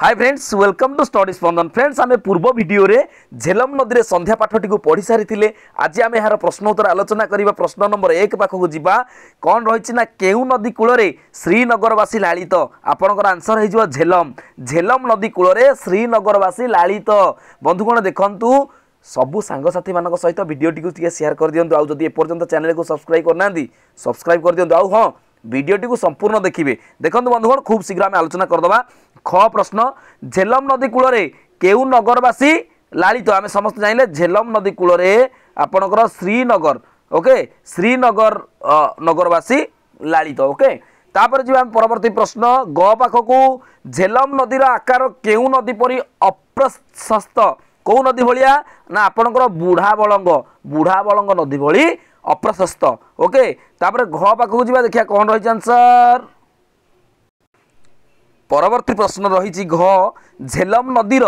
high friends welcome to study Spandan friends ଆମେ ପୂର୍ବ ଭିଡ଼ିଓରେ ଝେଲମ ନଦୀରେ ସନ୍ଧ୍ୟା ପାଠଟିକୁ ପଢ଼ିସାରିଥିଲେ ଆଜି ଆମେ ଏହାର ପ୍ରଶ୍ନ ଉତ୍ତର ଆଲୋଚନା କରିବା ପ୍ରଶ୍ନ ନମ୍ବର ଏକ ପାଖକୁ ଯିବା କ'ଣ ରହିଛି ନା କେଉଁ ନଦୀ କୂଳରେ ଶ୍ରୀନଗରବାସୀ ଲାଳିତ ଆପଣଙ୍କର ଆନ୍ସର୍ ହେଇଯିବ ଝେଲମ ଝେଲମ ନଦୀ କୂଳରେ ଶ୍ରୀନଗରବାସୀ ଲାଳିତ ବନ୍ଧୁଗଣ ଦେଖନ୍ତୁ ସବୁ ସାଙ୍ଗସାଥିମାନଙ୍କ ସହିତ ଭିଡ଼ିଓଟିକୁ ଟିକିଏ ସେୟାର କରିଦିଅନ୍ତୁ ଆଉ ଯଦି ଏପର୍ଯ୍ୟନ୍ତ ଚ୍ୟାନେଲକୁ ସବସ୍କ୍ରାଇବ୍ କରିନାହାନ୍ତି ସବସ୍କ୍ରାଇବ୍ କରିଦିଅନ୍ତୁ ଆଉ ହଁ ଭିଡ଼ିଓଟିକୁ ସମ୍ପୂର୍ଣ୍ଣ ଦେଖିବେ ଦେଖନ୍ତୁ ବନ୍ଧୁଗଣ ଖୁବ୍ ଶୀଘ୍ର ଆମେ ଆଲୋଚନା କରିଦେବା ଖ ପ୍ରଶ୍ନ ଝେଲମ ନଦୀ କୂଳରେ କେଉଁ ନଗରବାସୀ ଲାଳିତ ଆମେ ସମସ୍ତେ ଜାଣିଲେ ଝେଲମ ନଦୀ କୂଳରେ ଆପଣଙ୍କର ଶ୍ରୀନଗର ଓକେ ଶ୍ରୀନଗର ନଗରବାସୀ ଲାଳିତ ଓକେ ତାପରେ ଯିବା ଆମେ ପରବର୍ତ୍ତୀ ପ୍ରଶ୍ନ ଗ ପାଖକୁ ଝେଲମ ନଦୀର ଆକାର କେଉଁ ନଦୀ ପରି ଅପ୍ରଶସ୍ତ କେଉଁ ନଦୀ ଭଳିଆ ନା ଆପଣଙ୍କର ବୁଢ଼ା ବଳଙ୍ଗ ବୁଢ଼ା ବଳଙ୍ଗ ନଦୀ ଭଳି ଅପ୍ରଶସ୍ତ ଓକେ ତାପରେ ଘ ପାଖକୁ ଯିବା ଦେଖିବା କ'ଣ ରହିଛି ଆନ୍ସର୍ ପରବର୍ତ୍ତୀ ପ୍ରଶ୍ନ ରହିଛି ଘ ଝେଲମ ନଦୀର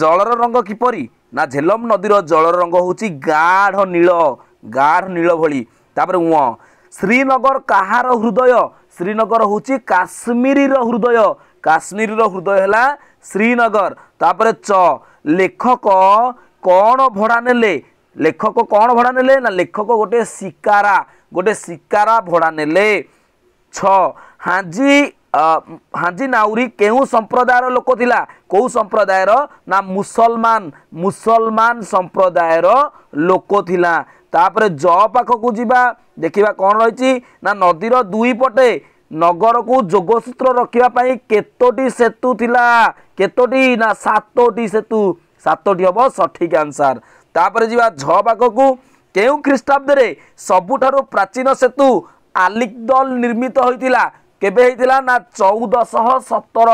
ଜଳର ରଙ୍ଗ କିପରି ନା ଝେଲମ ନଦୀର ଜଳର ରଙ୍ଗ ହେଉଛି ଗାଢ଼ ନୀଳ ଗାଢ଼ ନୀଳ ଭଳି ତାପରେ ଉଁ ଶ୍ରୀନଗର କାହାର ହୃଦୟ ଶ୍ରୀନଗର ହେଉଛି କାଶ୍ମୀରର ହୃଦୟ କାଶ୍ମୀରର ହୃଦୟ ହେଲା ଶ୍ରୀନଗର ତାପରେ ଚ ଲେଖକ କ'ଣ ଭଡ଼ା ନେଲେ ଲେଖକ କ'ଣ ଭଡ଼ା ନେଲେ ନା ଲେଖକ ଗୋଟିଏ ଶିକାରା ଗୋଟିଏ ଶିକାରା ଭଡ଼ା ନେଲେ ଛ ହାଜି ହାଜି ନାଉରୀ କେଉଁ ସମ୍ପ୍ରଦାୟର ଲୋକ ଥିଲା କେଉଁ ସମ୍ପ୍ରଦାୟର ନା ମୁସଲମାନ ମୁସଲମାନ ସମ୍ପ୍ରଦାୟର ଲୋକ ଥିଲା ତାପରେ ଜ ପାଖକୁ ଯିବା ଦେଖିବା କ'ଣ ରହିଛି ନା ନଦୀର ଦୁଇ ପଟେ ନଗରକୁ ଯୋଗସୂତ୍ର ରଖିବା ପାଇଁ କେତୋଟି ସେତୁ ଥିଲା କେତୋଟି ନା ସାତୋଟି ସେତୁ ସାତୋଟି ହେବ ସଠିକ୍ ଆନ୍ସାର୍ ତାପରେ ଯିବା ଝ ପାଖକୁ କେଉଁ ଖ୍ରୀଷ୍ଟାବ୍ଦରେ ସବୁଠାରୁ ପ୍ରାଚୀନ ସେତୁ ଆଲିକ୍ଦଲ ନିର୍ମିତ ହୋଇଥିଲା କେବେ ହେଇଥିଲା ନା ଚଉଦଶହ ସତର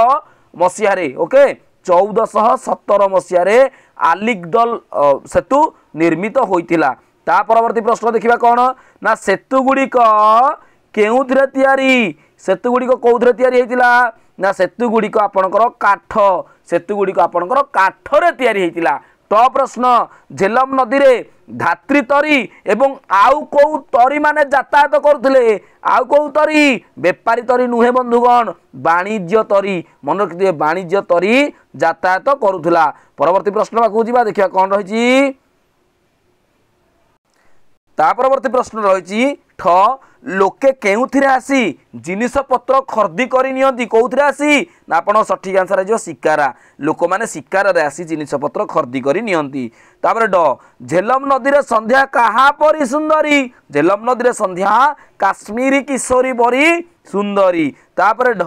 ମସିହାରେ ଓକେ ଚଉଦଶହ ସତର ମସିହାରେ ଆଲିଗଦଲ ସେତୁ ନିର୍ମିତ ହୋଇଥିଲା ତା ପରବର୍ତ୍ତୀ ପ୍ରଶ୍ନ ଦେଖିବା କ'ଣ ନା ସେତୁଗୁଡ଼ିକ କେଉଁଥିରେ ତିଆରି ସେତୁଗୁଡ଼ିକ କେଉଁଥିରେ ତିଆରି ହୋଇଥିଲା ନା ସେତୁଗୁଡ଼ିକ ଆପଣଙ୍କର କାଠ ସେତୁଗୁଡ଼ିକ ଆପଣଙ୍କର କାଠରେ ତିଆରି ହୋଇଥିଲା ଟ ପ୍ରଶ୍ନ ଝେଲମ ନଦୀରେ ଧାତ୍ରୀ ତରୀ ଏବଂ ଆଉ କେଉଁ ତରୀମାନେ ଯାତାୟାତ କରୁଥିଲେ ଆଉ କେଉଁ ତରୀ ବେପାରୀ ତରୀ ନୁହେଁ ବନ୍ଧୁଗଣ ବାଣିଜ୍ୟ ତରୀ ମନେ ରଖିଥିବେ ବାଣିଜ୍ୟ ତରୀ ଯାତାୟାତ କରୁଥିଲା ପରବର୍ତ୍ତୀ ପ୍ରଶ୍ନ ପାଖକୁ ଯିବା ଦେଖିବା କ'ଣ ରହିଛି ତା ପରବର୍ତ୍ତୀ ପ୍ରଶ୍ନ ରହିଛି ଠ ଲୋକେ କେଉଁଥିରେ ଆସି ଜିନିଷପତ୍ର ଖର୍ଦି କରି ନିଅନ୍ତି କେଉଁଥିରେ ଆସି ନା ଆପଣ ସଠିକ୍ ଆନ୍ସର୍ ହେଇଯିବ ଶିକାରା ଲୋକମାନେ ଶିକାରରେ ଆସି ଜିନିଷପତ୍ର ଖର୍ଦି କରି ନିଅନ୍ତି ତାପରେ ଡ ଝେଲମ ନଦୀରେ ସନ୍ଧ୍ୟା କାହା ପରି ସୁନ୍ଦରୀ ଝେଲମ ନଦୀରେ ସନ୍ଧ୍ୟା କାଶ୍ମୀରୀ କିଶୋରୀ ପରି ସୁନ୍ଦରୀ ତାପରେ ଢ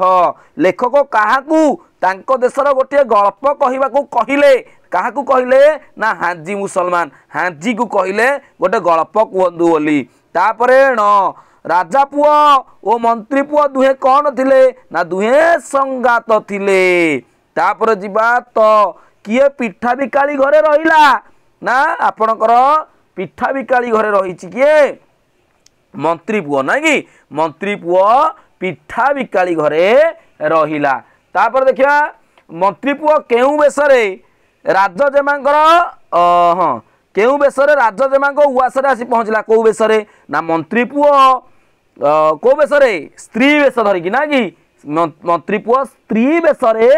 ଲେଖକ କାହାକୁ ତାଙ୍କ ଦେଶର ଗୋଟିଏ ଗଳ୍ପ କହିବାକୁ କହିଲେ କାହାକୁ କହିଲେ ନା ହାଜି ମୁସଲମାନ ହାଜିକୁ କହିଲେ ଗୋଟେ ଗଳ୍ପ କୁହନ୍ତୁ ବୋଲି ତାପରେ ଣ ରାଜା ପୁଅ ଓ ମନ୍ତ୍ରୀ ପୁଅ ଦୁହେଁ କ'ଣ ଥିଲେ ନା ଦୁହେଁ ସଂଗାତ ଥିଲେ ତାପରେ ଯିବା ତ କିଏ ପିଠା ବିକାଳି ଘରେ ରହିଲା ନା ଆପଣଙ୍କର ପିଠା ବିକାଳି ଘରେ ରହିଛି କିଏ ମନ୍ତ୍ରୀ ପୁଅ ନାଇଁ କି ମନ୍ତ୍ରୀ ପୁଅ ପିଠା ବିକାଳି ଘରେ ରହିଲା ତାପରେ ଦେଖିବା ମନ୍ତ୍ରୀ ପୁଅ କେଉଁ ବେଶରେ ରାଜଜେମାଙ୍କର ହଁ କେଉଁ ବେଶରେ ରାଜଜେମାଙ୍କ ଉଆସରେ ଆସି ପହଞ୍ଚିଲା କେଉଁ ବେଶରେ ନା ମନ୍ତ୍ରୀ ପୁଅ କେଉଁ ବେଶରେ ସ୍ତ୍ରୀ ବେଶ ଧରିକି ନା କି ମନ୍ତ୍ରୀ ପୁଅ ସ୍ତ୍ରୀ ବେଶରେ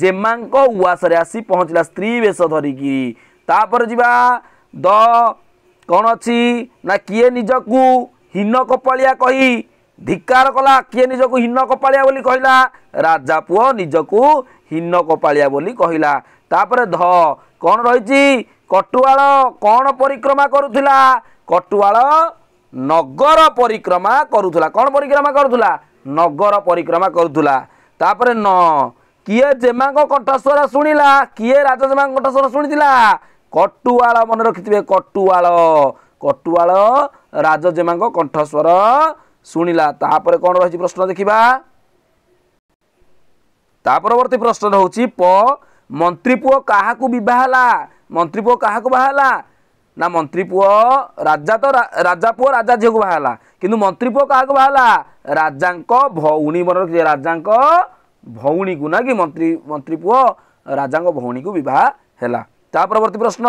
ଜେମାଙ୍କ ଉଆସରେ ଆସି ପହଞ୍ଚିଲା ସ୍ତ୍ରୀ ବେଶ ଧରିକି ତାପରେ ଯିବା ଦ କ'ଣ ଅଛି ନା କିଏ ନିଜକୁ ହୀନ କପାଳିଆ କହି ଧିକାର କଲା କିଏ ନିଜକୁ ହୀନ କପାଳିଆ ବୋଲି କହିଲା ରାଜା ପୁଅ ନିଜକୁ ହୀନ କପାଳିଆ ବୋଲି କହିଲା ତାପରେ ଧ କ'ଣ ରହିଛି କଟୁଆଳ କ'ଣ ପରିକ୍ରମା କରୁଥିଲା କଟୁଆଳ ନଗର ପରିକ୍ରମା କରୁଥିଲା କ'ଣ ପରିକ୍ରମା କରୁଥିଲା ନଗର ପରିକ୍ରମା କରୁଥିଲା ତାପରେ ନ କିଏ ଜେମାଙ୍କ କଣ୍ଠସ୍ୱର ଶୁଣିଲା କିଏ ରାଜା ଜେମାଙ୍କ କଣ୍ଠସ୍ୱର ଶୁଣିଥିଲା କଟୁଆଳ ମନେ ରଖିଥିବେ କଟୁଆଳ କଟୁଆଳ ରାଜ ଜେମାଙ୍କ କଣ୍ଠସ୍ୱର ଶୁଣିଲା ତାପରେ କ'ଣ ରହିଛି ପ୍ରଶ୍ନ ଦେଖିବା ତା ପରବର୍ତ୍ତୀ ପ୍ରଶ୍ନ ରହୁଛି ପ ମନ୍ତ୍ରୀପୁଅ କାହାକୁ ବିବାହ ହେଲା ମନ୍ତ୍ରୀପୁଅ କାହାକୁ ବାହା ହେଲା ନା ମନ୍ତ୍ରୀପୁଅ ରାଜା ତ ରାଜା ପୁଅ ରାଜା ଝିଅକୁ ବାହା ହେଲା କିନ୍ତୁ ମନ୍ତ୍ରୀପୁଅ କାହାକୁ ବାହା ହେଲା ରାଜାଙ୍କ ଭଉଣୀ ମନେ ରଖିଛି ରାଜାଙ୍କ ଭଉଣୀକୁ ନା କି ମନ୍ତ୍ରୀ ମନ୍ତ୍ରୀପୁଅ ରାଜାଙ୍କ ଭଉଣୀକୁ ବିବାହ ହେଲା ତା ପରବର୍ତ୍ତୀ ପ୍ରଶ୍ନ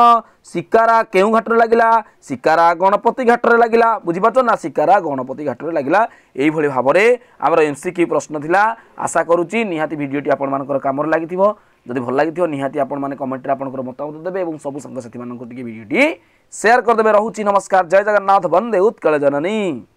ଶିକାରା କେଉଁ ଘାଟରେ ଲାଗିଲା ଶିକାରା ଗଣପତି ଘାଟରେ ଲାଗିଲା ବୁଝିପାରୁଛ ନା ଶିକାରା ଗଣପତି ଘାଟରେ ଲାଗିଲା ଏଇଭଳି ଭାବରେ ଆମର ଏମ୍ସିକ୍ୟୁ ପ୍ରଶ୍ନ ଥିଲା ଆଶା କରୁଛି ନିହାତି ଭିଡ଼ିଓଟି ଆପଣମାନଙ୍କର କାମରେ ଲାଗିଥିବ ଯଦି ଭଲ ଲାଗିଥିବ ନିହାତି ଆପଣମାନେ କମେଣ୍ଟରେ ଆପଣଙ୍କର ମତାମତ ଦେବେ ଏବଂ ସବୁ ସାଙ୍ଗସାଥିମାନଙ୍କୁ ଟିକେ ଭିଡ଼ିଓଟି ସେୟାର କରିଦେବେ ରହୁଛି ନମସ୍କାର ଜୟ ଜଗନ୍ନାଥ ବନ୍ଦେ ଉତ୍କଳ ଜନନୀ